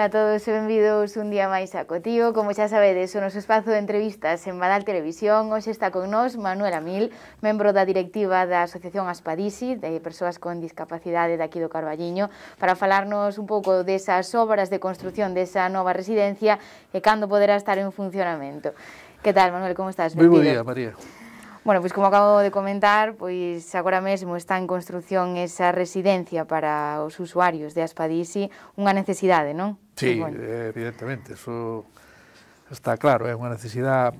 a todos e benvidos un día máis a Cotío. Como xa sabedes, o noso espazo de entrevistas en Badal Televisión. Hoxe está con nós Manuel Amil, membro da directiva da Asociación Aspadisi de persoas con discapacidade daqui do Carballiño, para falarnos un pouco desas obras de construción desa nova residencia e cando poderá estar en funcionamento. Que tal, Manuel, como estás? Moi bo día, María. Bueno, pois pues, como acabo de comentar, pois pues, agora mesmo está en construción esa residencia para os usuarios de Aspadisi, unha necesidade, non? Sí, pues, bueno. evidentemente, eso está claro, é unha necesidade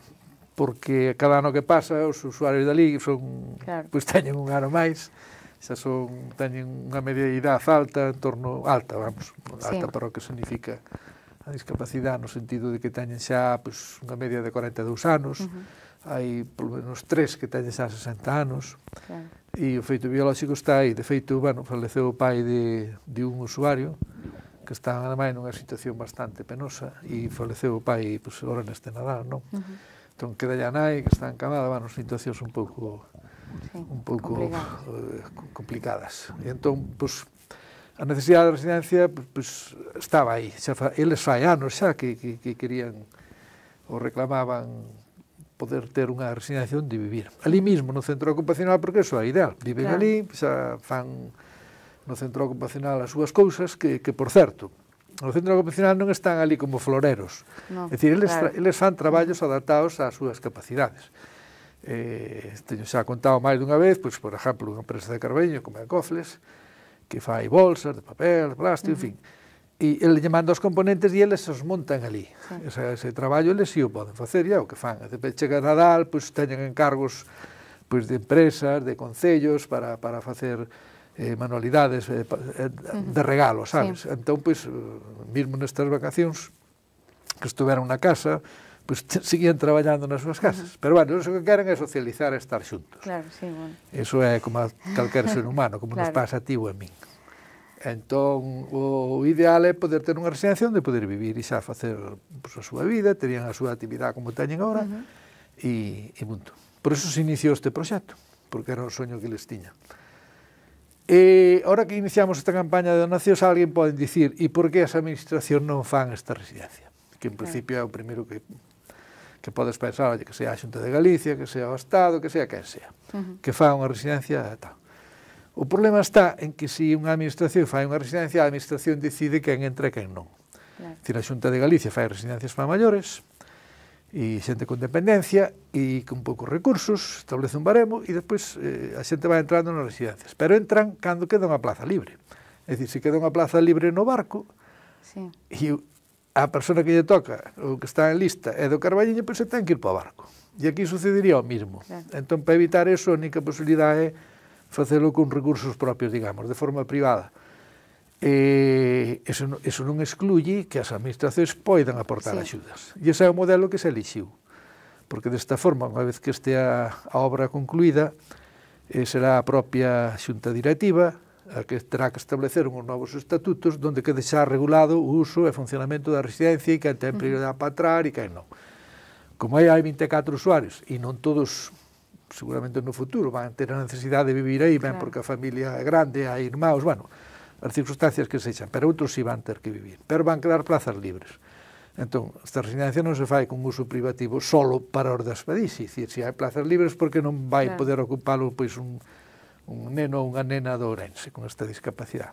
porque cada ano que pasa os usuarios da Liga son, claro. pois teñen un ano máis, xa son, teñen unha media de idade alta, en torno alta, vamos, alta sí. para o que significa a discapacidade no sentido de que teñen xa pois, unha media de 42 anos, uh -huh. hai polo menos tres que teñen xa 60 anos, claro. e o feito biolóxico está aí. De feito, bueno, faleceu o pai de, de un usuario, que está ademais nunha situación bastante penosa e faleceu o pai pois, agora neste Nadal, non? Uh -huh. Entón, queda a nai que está encamada, van, situacións un pouco sí, un pouco complicadas. Uh, complicadas. E entón, pois, a necesidade da residencia pues, estaba aí. Xa fa, eles fai anos xa que, que, que querían ou reclamaban poder ter unha residencia onde vivir. Ali mismo, no centro ocupacional, porque iso é ideal. Viven claro. ali, xa fan no centro ocupacional as súas cousas, que, que por certo, no centro ocupacional non están ali como floreros. No, é dicir, eles, claro. eles fan traballos adaptados ás súas capacidades. Eh, teño xa contado máis dunha vez, pois, por exemplo, unha empresa de Carbeño, como é Cofles, que fai bolsas de papel, plástico, uh -huh. en fin. E ele lle manda os componentes e eles os montan ali. O sea, ese traballo eles si sí o poden facer, e o que fan. Chega Nadal, pois pues, teñen encargos pois, pues, de empresas, de concellos, para, para facer eh, manualidades eh, eh de regalo, sabes? Sí. Entón, pois, pues, mesmo nestas vacacións, que estuveron na casa, pues, seguían traballando nas súas casas. Pero bueno, o que queren é socializar e estar xuntos. Claro, sí, bueno. Eso é como a calquer ser humano, como claro. nos pasa a ti ou a min. Entón, o ideal é poder ter unha residencia onde poder vivir e xa facer pues, a súa vida, terían a súa actividade como teñen agora, uh -huh. e, e punto. Por eso se iniciou este proxecto, porque era o soño que les tiña. E ahora que iniciamos esta campaña de donacións, alguén pode dicir, e por que as administracións non fan esta residencia? Que en principio é o primeiro que que podes pensar, olle, que sea a Xunta de Galicia, que sea o Estado, que sea quen sea, uh -huh. que fa unha residencia e tal. O problema está en que se si unha administración fai unha residencia, a administración decide quen entra e quen non. Claro. Dicir, a Xunta de Galicia fai residencias para maiores, e xente con dependencia e con poucos recursos, establece un baremo e despois eh, a xente vai entrando nas residencias. Pero entran cando queda unha plaza libre. É dicir, se queda unha plaza libre no barco sí. e a persona que lle toca o que está en lista é do Carballiño, pois se ten que ir para o barco. E aquí sucedería o mismo. Claro. Entón, para evitar eso, a única posibilidade é facelo con recursos propios, digamos, de forma privada. E eso, eso non excluye que as administracións poidan aportar sí. axudas. E ese é o modelo que se elixiu. Porque desta forma, unha vez que este a, a obra concluída, eh, será a propia xunta directiva a que terá que establecer unhos novos estatutos donde que deixar regulado o uso e funcionamento da residencia e que ten prioridade para atrar e que non. Como aí hai 24 usuarios e non todos seguramente no futuro van ter a necesidade de vivir aí, ben claro. porque a familia é grande, hai irmãos, bueno, as circunstancias que echan, pero outros sí van ter que vivir, pero van quedar plazas libres. Entón, esta residencia non se fai con uso privativo solo para os das Padís, dicir, se hai plazas libres porque non vai claro. poder ocupalo pois un un neno ou unha nena de Ourense con esta discapacidade.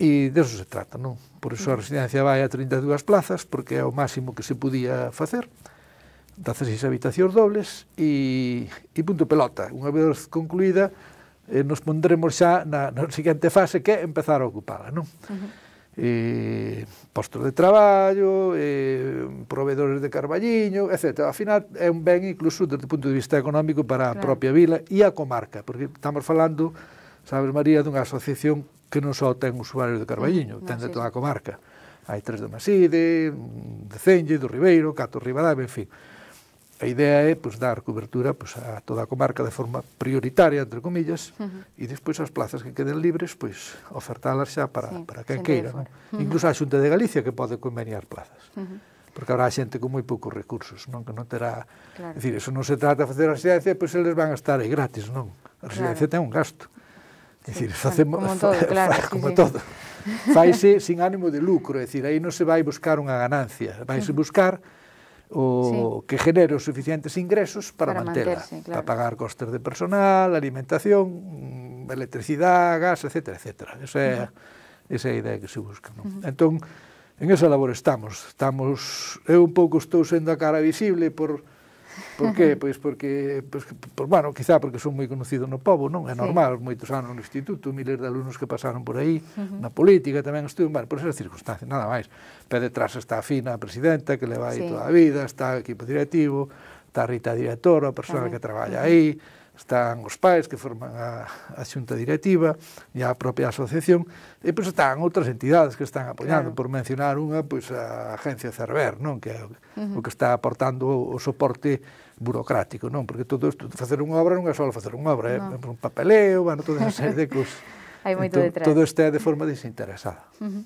E deso se trata, non? Por iso a residencia vai a 32 plazas, porque é o máximo que se podía facer, seis habitacións dobles e, e punto pelota. Unha vez concluída, eh, nos pondremos xa na, na seguinte fase que é empezar a ocupala, non? Uh -huh eh, postos de traballo, eh, proveedores de Carballiño, etc. Ao final é un ben incluso desde o punto de vista económico para a propia vila e a comarca, porque estamos falando, sabes María, dunha asociación que non só ten usuarios de Carballiño, mm, ten de toda a comarca. Hai tres do Maside, de Cenlle, do Ribeiro, Cato Rivadave, en fin a idea é pois, dar cobertura pois, a toda a comarca de forma prioritaria, entre comillas, uh -huh. e despois as plazas que queden libres, pois, ofertalas xa para, sí, para quen queira. Uh -huh. Incluso a Xunta de Galicia que pode conveniar plazas. Uh -huh. Porque habrá xente con moi poucos recursos, non que non terá... Claro. Decir, eso non se trata de facer a residencia, pois eles van a estar aí gratis, non? A residencia claro. ten un gasto. Sí, decir, sí, facemos como todo, fa, claro, fa, sí, como sí. todo. Faise sin ánimo de lucro, é dicir, aí non se vai buscar unha ganancia, vaise uh -huh. buscar o sí. que genere os suficientes ingresos para, para mantela, claro. para pagar costes de personal, alimentación, electricidade, gas, etc. etcétera. Esa é, uh -huh. esa é a idea que se busca. Non? Uh -huh. Entón, en esa labor estamos. estamos. Eu un pouco estou sendo a cara visible por Por que? Pois porque, pois, por, bueno, quizá porque son moi conocido no povo, non? É normal, sí. moitos anos no instituto, miles de alumnos que pasaron por aí, uh -huh. na política tamén estuve, bueno, por esas circunstancias, nada máis. Pero detrás está a Fina, presidenta, que leva aí sí. toda a vida, está o equipo directivo, está Rita, directora, a persona uh -huh. que traballa aí, están os pais que forman a, a xunta directiva e a propia asociación, e pois están outras entidades que están apoiando, claro. por mencionar unha, pois a Agencia Cerver, non que é o, uh -huh. o que está aportando o, o soporte burocrático, non? Porque todo isto, facer unha obra non é só facer unha obra, no. é un papeleo, bueno, toda unha serie de cousas. Hai moito entón, detrás. Todo isto é de forma desinteresada. Uh -huh.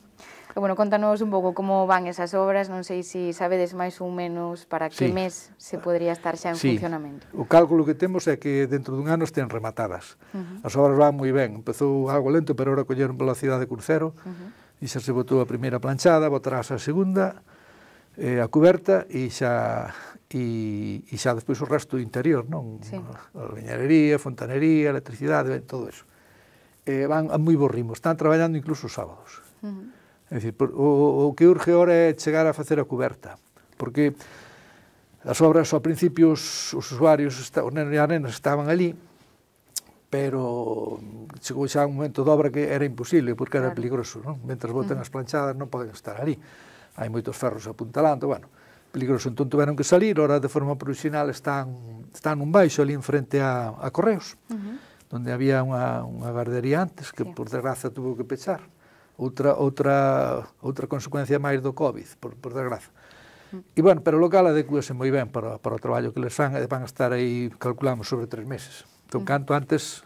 E, bueno, contanos un pouco como van esas obras, non sei se si sabedes máis ou menos para que sí. mes se podría estar xa en sí. funcionamento. O cálculo que temos é que dentro dun ano estén rematadas. Uh -huh. As obras van moi ben, empezou algo lento, pero ahora colleron velocidade de crucero, uh -huh. e xa se botou a primeira planchada, botarás a segunda, eh, a coberta, e xa e, e xa despois o resto do interior, non? Sí. A leñarería, fontanería, electricidade, todo eso. Eh, van a moi bo ritmo, están traballando incluso os sábados. Uh -huh É dicir, o, o que urge ahora é chegar a facer a coberta, porque as obras ao principio os, os usuarios, os nenos e as nenas estaban ali, pero chegou xa un momento de obra que era imposible, porque era claro. peligroso, non? Mentre boten as planchadas non poden estar ali. Hai moitos ferros apuntalando, bueno, peligroso. Entón tuveron que salir, ora de forma provisional están, están un baixo ali en frente a, a Correos, uh -huh. donde había unha, unha gardería antes que, sí. por desgraza, tuvo que pechar outra, outra, outra consecuencia máis do COVID, por, por desgraza. Mm. E, bueno, pero o local adecuase moi ben para, para o traballo que les fan, e van a estar aí, calculamos, sobre tres meses. Então, mm. canto antes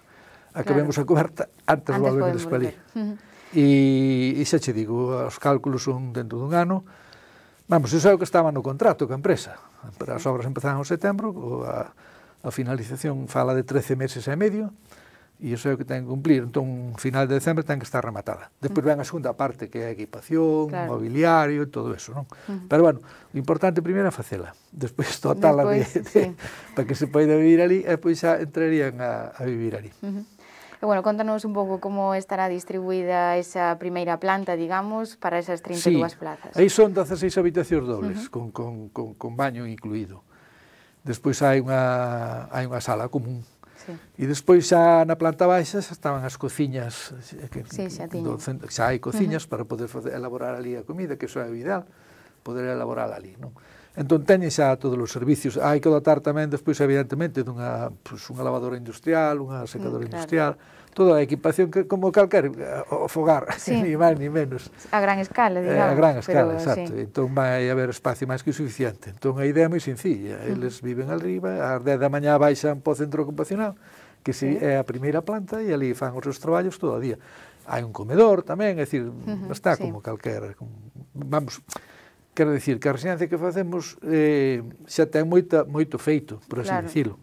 acabemos claro. a coberta, antes, antes volvemos despelir. Uh E, e xa che digo, os cálculos son dentro dun ano, Vamos, iso é o que estaba no contrato que a empresa. As obras empezaban en setembro, a, a finalización fala de 13 meses e medio, E iso é o que ten que cumplir. Entón, final de decembro ten que estar rematada. Despois ven a segunda parte, que é a equipación, claro. mobiliario, todo eso, non? Uh -huh. Pero, bueno, o importante primeiro é facela. Despois toda a de, sí. para que se poida vivir ali, e pois xa entrarían a, a vivir ali. Uh -huh. E, bueno, contanos un pouco como estará distribuída esa primeira planta, digamos, para esas 32 sí, plazas. Aí son 16 habitacións dobles, uh -huh. con, con, con, con baño incluído. Despois hai unha, hai unha sala común, Sí. E despois xa na planta baixa xa estaban as cociñas eh, que, sí, xa, do, xa hai cociñas uh -huh. para poder fazer, elaborar ali a comida, que iso é ideal, poder elaborar ali, non? Entón teñen xa todos os servicios. Hai que dotar tamén despois evidentemente dunha pues, unha lavadora industrial, unha secadora mm, claro. industrial, toda a equipación que, como calquer eh, o fogar, sí. ni máis ni menos. A gran escala, digamos. Eh, a gran escala, pero, exacto. Sí. Entón vai haber espacio máis que suficiente. Entón a idea é moi sencilla. Eles viven arriba, ás 10 da mañá baixan para o centro ocupacional, que si sí. é a primeira planta e ali fan os seus traballos todo o día. Hai un comedor tamén, é dicir, uh -huh, está sí. como calquera. Como, vamos, quero dicir que a residencia que facemos eh, xa ten moita, moito feito, por así claro. dicilo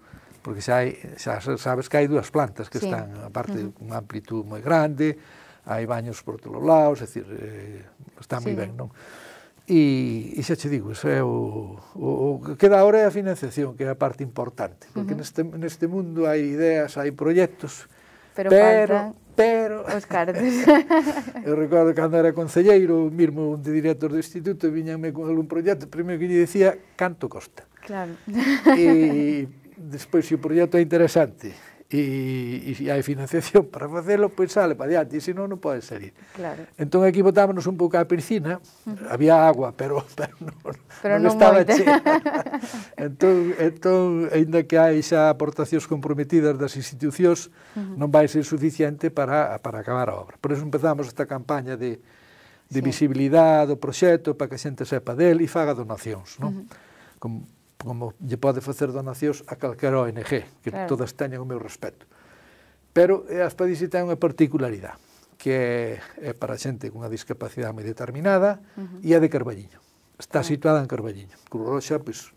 porque xa, hai, xa sabes que hai dúas plantas que sí. están, aparte, uh -huh. unha amplitud moi grande, hai baños por todos os lados, é dicir, eh, está moi sí. ben, non? E, e xa che digo, eso é o, o, o que queda hora é a financiación, que é a parte importante, porque uh -huh. neste, neste mundo hai ideas, hai proxectos, pero, pero faltan pero... Os cartos. eu recordo cando era concelleiro, mesmo un director do instituto, viñanme con algún proxecto, primeiro que lle dicía, canto costa. Claro. E despois, se o proxecto é interesante e, e hai financiación para facelo, pois sale para diante, e se non, non pode salir. Claro. Entón aquí botámonos un pouco a piscina, uh -huh. había agua, pero, pero non, pero non, non estaba moita. chea. entón, entón, ainda que hai xa aportacións comprometidas das institucións, uh -huh. non vai ser suficiente para, para acabar a obra. Por eso empezamos esta campaña de, de sí. visibilidade do proxecto, para que a xente sepa del e faga donacións, non? Uh -huh. Como, como lle pode facer donacións a calquera ONG, que claro. todas teñen o meu respeto. Pero a eh, Aspadisi ten unha particularidade, que é para xente cunha discapacidade moi determinada, uh -huh. e é de Carballiño. Está uh -huh. situada en Carballiño. Cruz Roxa, pois,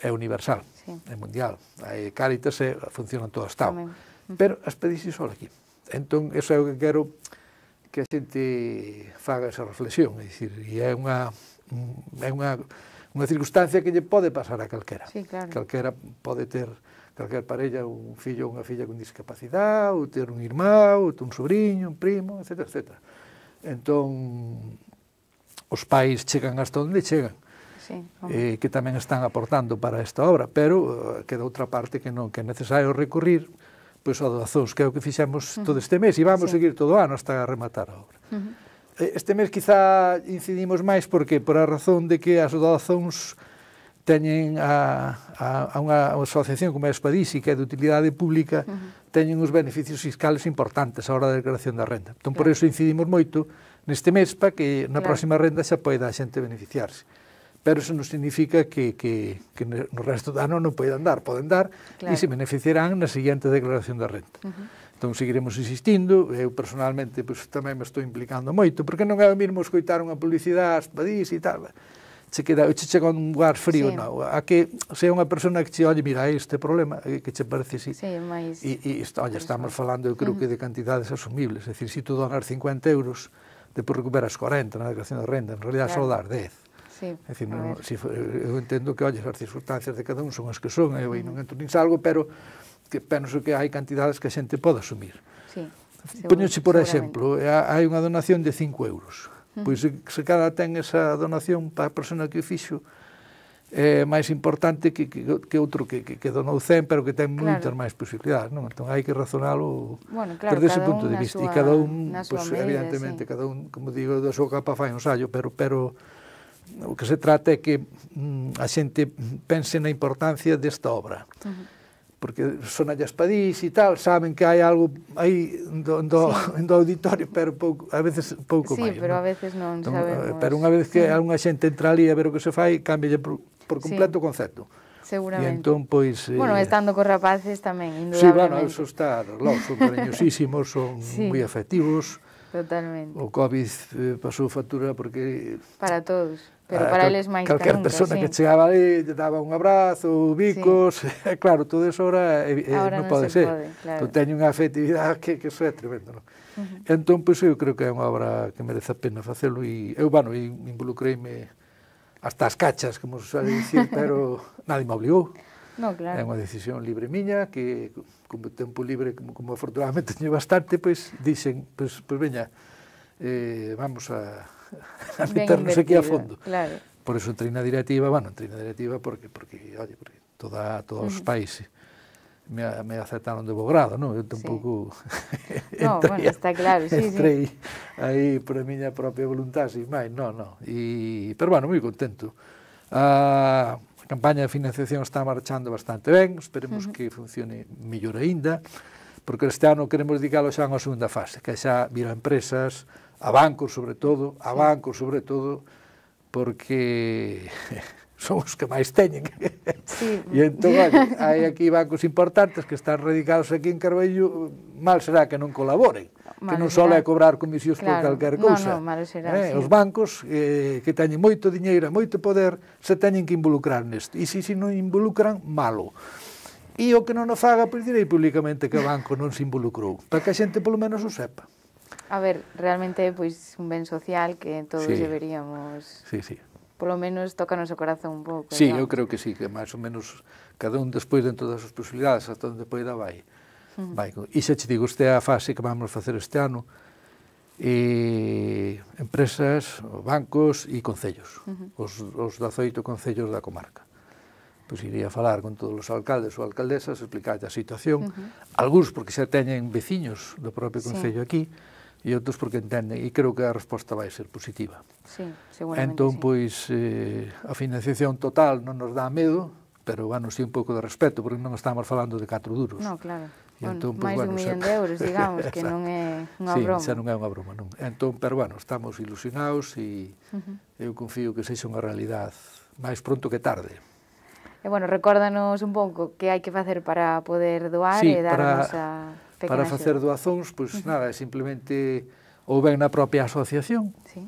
é universal, sí. é mundial. Aí eh, Cáritas, é, eh, funciona en todo o Estado. Uh -huh. Pero Aspadisi só aquí. Entón, eso é o que quero que a xente faga esa reflexión, é dicir, e é unha é unha unha circunstancia que lle pode pasar a calquera. Sí, claro. Calquera pode ter calquera parella un fillo ou unha filla con discapacidade, ou ter un irmão, ou ter un sobrinho, un primo, etc. etc. Entón, os pais chegan hasta onde chegan. Sí, eh, que tamén están aportando para esta obra, pero eh, queda outra parte que non que é necesario recurrir pois pues, a doazóns, que é o que fixemos uh -huh. todo este mes e vamos sí. seguir todo o ano hasta rematar a obra. Uh -huh. Este mes quizá incidimos máis porque por a razón de que as doazóns teñen a, a, a unha asociación como a Espadís que é de utilidade pública, uh -huh. teñen uns beneficios fiscales importantes á hora da declaración da renda. Entón, por iso eso incidimos moito neste mes para que na claro. próxima renda xa poida a xente beneficiarse. Pero eso non significa que, que, que no resto do ano non poidan dar, poden dar claro. e se beneficiarán na seguinte declaración da renda. Uh -huh. Entón, seguiremos insistindo, eu personalmente pois, tamén me estou implicando moito, porque non é o mesmo escoitar unha publicidade, aspadís e tal, che queda, che chega un lugar frío, sí. non? A que se é unha persona que che, olle, mira, este problema, eh, que che parece si... Sí, máis... E, e está, olle, estamos falando, eu creo que de cantidades asumibles, é dicir, se si tú donas 50 euros, depois recuperas 40 na declaración de renda, en realidad claro. só dar 10. Sí, é dicir, non, si, eu entendo que, olle, as circunstancias de cada un son as que son, eu aí non entro nin salgo, pero que penso que hai cantidades que a xente pode asumir. Sí, Poñoche, por exemplo, eh, hai unha donación de 5 euros. Uh -huh. Pois eh, se cada ten esa donación para a persona que o fixo, é eh, máis importante que, que, que outro que, que, que donou 100, pero que ten claro. moitas máis posibilidades, non? Entón hai que razonalo bueno, claro, desde ese punto de vista. Súa, e cada un, pues, pois, medida, evidentemente, sí. cada un, como digo, da súa capa fai un sallo, pero, pero o que se trata é que mm, a xente pense na importancia desta obra. Uh -huh porque son allas padís e tal, saben que hai algo aí do, do, sí. do auditorio, pero pouco, a veces pouco sí, máis. Sí, pero ¿no? a veces non entón, sabemos. Pero unha vez que sí. unha xente entra ali a ver o que se fai, cambia por, por completo sí. o concepto. Seguramente. E entón, pois... Eh... Bueno, estando cos rapaces tamén, indudablemente. Sí, bueno, eso está, los son cariñosísimos, son sí. moi afectivos. Totalmente. O COVID eh, pasou factura porque... Para todos Pero eh, para eles máis calquer que persona sí. que chegaba ali lle daba un abrazo, bicos, sí. claro, todo eso ahora, eh, ahora non, pode se ser. Pode, claro. Tu entón, teño unha afectividade que, que eso é tremendo. Non? Uh -huh. Entón, pois, eu creo que é unha obra que merece a pena facelo e eu, bueno, e involucreime hasta as cachas, como se sabe dicir, pero nadie me obligou. No, claro. É unha decisión libre miña, que como tempo libre, como, como afortunadamente teño bastante, pois dixen, pois, pois veña, eh, vamos a a meternos aquí a fondo. Claro. Por eso entrei na directiva, bueno, entrei na directiva porque, porque oye, porque toda, todos os países me, me aceptaron de bo grado, non? Eu tampouco sí. no, bueno, está claro, sí, entrei sí. aí por a miña propia voluntad, sin máis, non, non. E, pero, bueno, moi contento. Ah, a campaña de financiación está marchando bastante ben, esperemos uh -huh. que funcione mellor aínda, porque este ano queremos dedicarlo xa a unha segunda fase, que xa virá empresas, a bancos sobre todo, a bancos sobre todo, porque son os que máis teñen. Sí. e entón, hai aquí bancos importantes que están radicados aquí en Carballo, mal será que non colaboren, mal que non sole só cobrar comisións claro. por calquer cousa. No, no, será, eh? sí. Os bancos eh, que teñen moito diñeiro e moito poder se teñen que involucrar nisto. E se, se non involucran, malo. E o que non o faga, pois direi públicamente que o banco non se involucrou, para que a xente polo menos o sepa. A ver, realmente é pois un ben social que todos sí. deberíamos Sí, sí. Polo menos tócanos o corazón un pouco. Sí, ¿no? eu creo que sí, que máis ou menos cada un despois dentro das súas posibilidades, hasta onde poida vai. Uh hmm. -huh. vai. E xa te digo, este é a fase que vamos facer este ano e empresas, bancos e concellos, uh -huh. os, os 18 concellos da comarca pois iría a falar con todos os alcaldes ou alcaldesas, explicar a situación, uh -huh. algúns porque xa teñen veciños do propio Concello sí. aquí, e outros porque entenden, e creo que a resposta vai ser positiva. Sí, seguramente entón, sí. pois, eh, a financiación total non nos dá medo, pero, bueno, sí un pouco de respeto, porque non estamos falando de 4 duros. No, claro. E bueno, entón, pois, máis bueno, de un millón xa... de euros, digamos, que non é unha sí, broma. Sí, xa non é unha broma, non. Entón, pero, bueno, estamos ilusionados e uh -huh. eu confío que sexa unha realidade máis pronto que tarde. E, bueno, recórdanos un pouco que hai que facer para poder doar sí, e darnos para... a Pequenas para facer doazóns, pois pues, nada, é simplemente ou ben na propia asociación sí.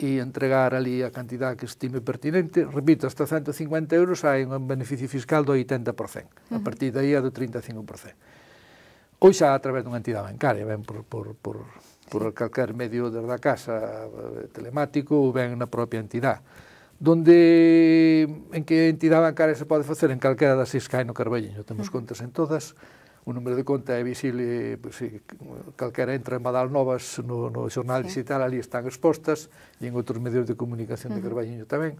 e entregar ali a cantidad que estime pertinente. Repito, hasta 150 euros hai un beneficio fiscal do 80%. Uh -huh. A partir daí a do 35%. Ou pois xa a través dunha entidade bancaria, ben por, por, por, por sí. calquer medio desde a casa eh, telemático ou ben na propia entidade donde en que entidade bancaria se pode facer en calquera das seis cae no Carballiño. Temos contas en todas, o número de conta é visible, pues, calquera entra en Novas no, no xornal sí. digital, ali están expostas, e en outros medios de comunicación de uh -huh. Carballiño tamén.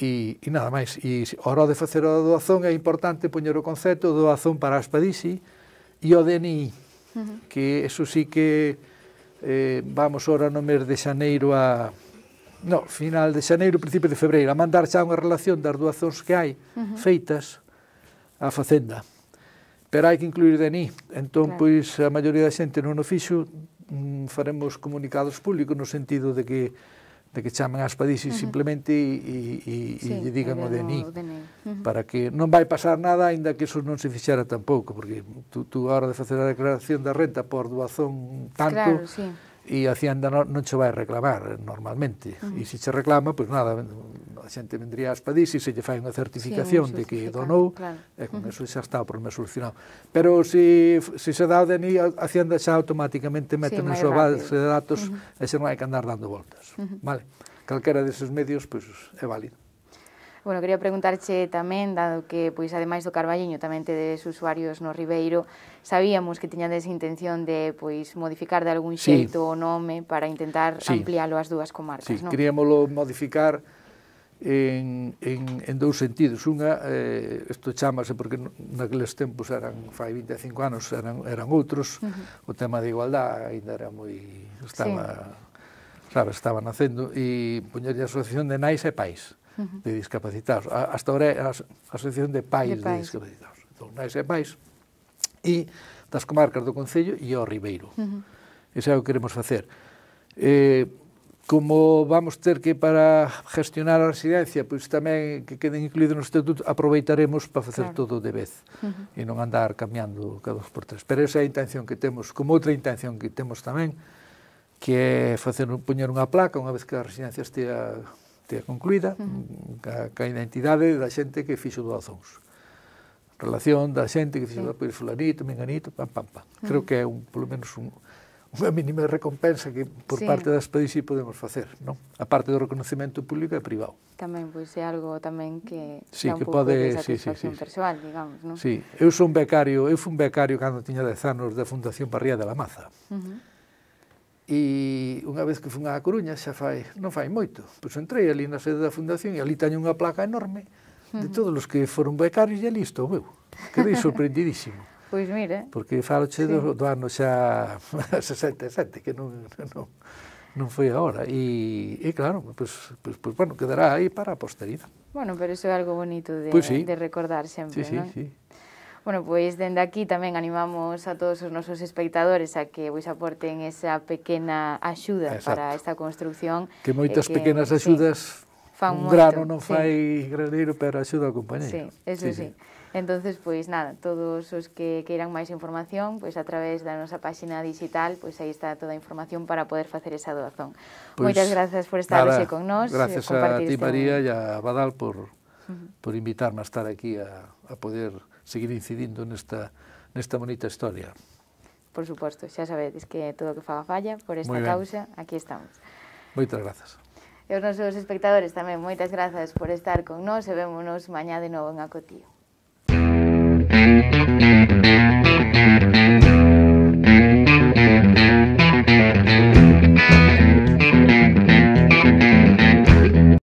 E, e nada máis, e a hora de facer a doazón é importante poñer o concepto doazón para as Aspadisi e o DNI, uh -huh. que eso sí que eh, vamos ora no mes de xaneiro a, no, final de xaneiro, principio de febreiro, a mandar xa unha relación das doazóns que hai uh -huh. feitas á Facenda pero hai que incluir DNI. Entón, claro. pois, a maioría da xente non o fixo, mm, faremos comunicados públicos no sentido de que de que chamen as padices uh -huh. simplemente e, e, sí, e digan o DNI, o DNI. Uh -huh. para que non vai pasar nada aínda que eso non se fixara tampouco porque tú, tú a hora de facer a declaración da renta por doazón tanto claro, sí. e a Hacienda non, non che vai reclamar normalmente uh -huh. e se che reclama, pois pues nada bueno, a xente vendría a expedir e se lle fai unha certificación sí, de que donou, claro. e con eso xa está o problema solucionado. Pero se, si, se si se dá o DNI, a Hacienda xa automáticamente mete sí, na súa base de datos uh -huh. e xa non hai que andar dando voltas. Uh -huh. Vale, calquera deses medios, pois, pues, é válido. Bueno, quería preguntarche tamén, dado que, pois, ademais do Carballiño, tamén tedes usuarios no Ribeiro, sabíamos que tiñades intención de, pois, modificar de algún xeito sí. o nome para intentar sí. ampliálo as dúas comarcas, sí. non? Sí, queríamoslo modificar en, en, en dous sentidos. Unha, eh, isto chamase porque naqueles tempos eran, fai 25 anos, eran, eran outros, uh -huh. o tema de igualdade ainda era moi... estaba, sí. sabe, estaba nacendo, e poñer a Asociación de Nais e Pais uh -huh. de Discapacitados. A, hasta ahora é a Asociación de Pais de, pais. de Discapacitados. Entón, Nais e Pais, e das comarcas do Concello e ao Ribeiro. Uh -huh. Ese é o que queremos facer. Eh, como vamos ter que para gestionar a residencia, pois tamén que queden incluídos no estatuto, aproveitaremos para facer claro. todo de vez uh -huh. e non andar cambiando cada dos por tres. Pero esa é a intención que temos, como outra intención que temos tamén, que é facer poñer unha placa unha vez que a residencia estea, estea concluída, uh -huh. ca, ca identidade da xente que fixo doazóns. Relación da xente que fixo, sí. pois fulanito, menganito, pam, pam, pam. Uh -huh. Creo que é un, polo menos un, unha mínima recompensa que por sí. parte das PDC podemos facer, non? A parte do reconocimento público e privado. Tamén pois é algo tamén que sí, dá un que pouco pode, de satisfacción sí, sí, sí. persoal, digamos, non? Sí, eu son becario, eu fui un becario cando tiña 10 anos da Fundación Barría de la Maza. Uh -huh. E unha vez que fun a Coruña, xa fai, non fai moito, pois entrei ali na sede da Fundación e ali teño unha placa enorme de todos os que foron becarios e ali estou eu. Quedei sorprendidísimo. Pois mire. Porque faloche sí. do, do ano xa 67, que non, non, non foi agora. E, e claro, pois, pois, pois, bueno, quedará aí para a posteridade. Bueno, pero iso é algo bonito de, pues pois sí. de recordar sempre, sí, non? Sí, Bueno, pois dende aquí tamén animamos a todos os nosos espectadores a que vos aporten esa pequena axuda Exacto. para esta construción. Que moitas que, pequenas axudas sí, fan un moito, grano non fai sí. pero axuda ao compañeiro. Sí, eso sí. sí. sí. Entonces, pois nada, todos os que queiran máis información, pois a través da nosa páxina digital, pois aí está toda a información para poder facer esa doazón. Pois, Moitas grazas por estar nada, hoxe con nós. Gracias a ti, María, e a Badal por, uh -huh. por invitarme a estar aquí a, a poder seguir incidindo nesta, nesta bonita historia. Por suposto, xa sabedes que todo o que faga falla, por esta causa, aquí estamos. Moitas grazas. E os nosos espectadores tamén, moitas grazas por estar con nós e vémonos mañá de novo en Acotío.